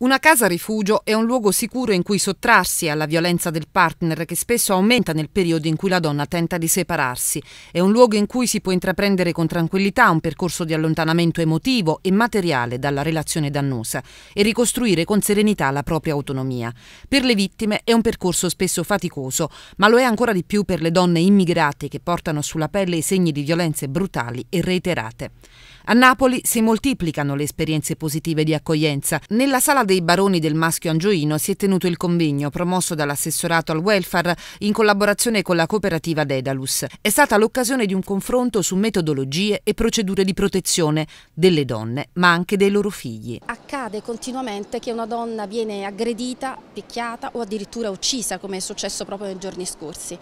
Una casa rifugio è un luogo sicuro in cui sottrarsi alla violenza del partner che spesso aumenta nel periodo in cui la donna tenta di separarsi. È un luogo in cui si può intraprendere con tranquillità un percorso di allontanamento emotivo e materiale dalla relazione dannosa e ricostruire con serenità la propria autonomia. Per le vittime è un percorso spesso faticoso, ma lo è ancora di più per le donne immigrate che portano sulla pelle i segni di violenze brutali e reiterate. A Napoli si moltiplicano le esperienze positive di accoglienza. Nella sala dei baroni del maschio angioino si è tenuto il convegno promosso dall'assessorato al welfare in collaborazione con la cooperativa Dedalus. È stata l'occasione di un confronto su metodologie e procedure di protezione delle donne, ma anche dei loro figli. Accade continuamente che una donna viene aggredita, picchiata o addirittura uccisa, come è successo proprio nei giorni scorsi.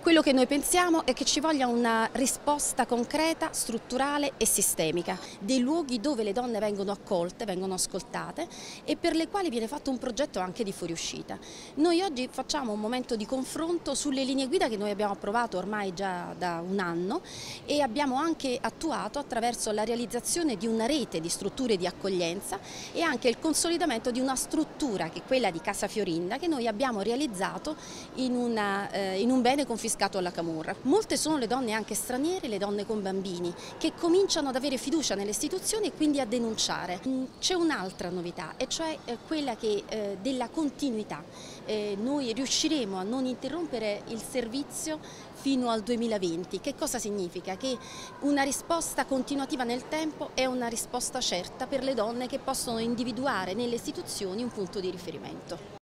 Quello che noi pensiamo è che ci voglia una risposta concreta, strutturale e sistemica ricerca dei luoghi dove le donne vengono accolte, vengono ascoltate e per le quali viene fatto un progetto anche di fuoriuscita. Noi oggi facciamo un momento di confronto sulle linee guida che noi abbiamo approvato ormai già da un anno e abbiamo anche attuato attraverso la realizzazione di una rete di strutture di accoglienza e anche il consolidamento di una struttura che è quella di Casa Fiorinda che noi abbiamo realizzato in, una, eh, in un bene confiscato alla Camurra. Molte sono le donne anche straniere, le donne con bambini che cominciano ad avere fiducia fiducia nelle istituzioni e quindi a denunciare. Mm, c'è un'altra novità e cioè eh, quella che, eh, della continuità. Eh, noi riusciremo a non interrompere il servizio fino al 2020. Che cosa significa? Che una risposta continuativa nel tempo è una risposta certa per le donne che possono individuare nelle istituzioni un punto di riferimento.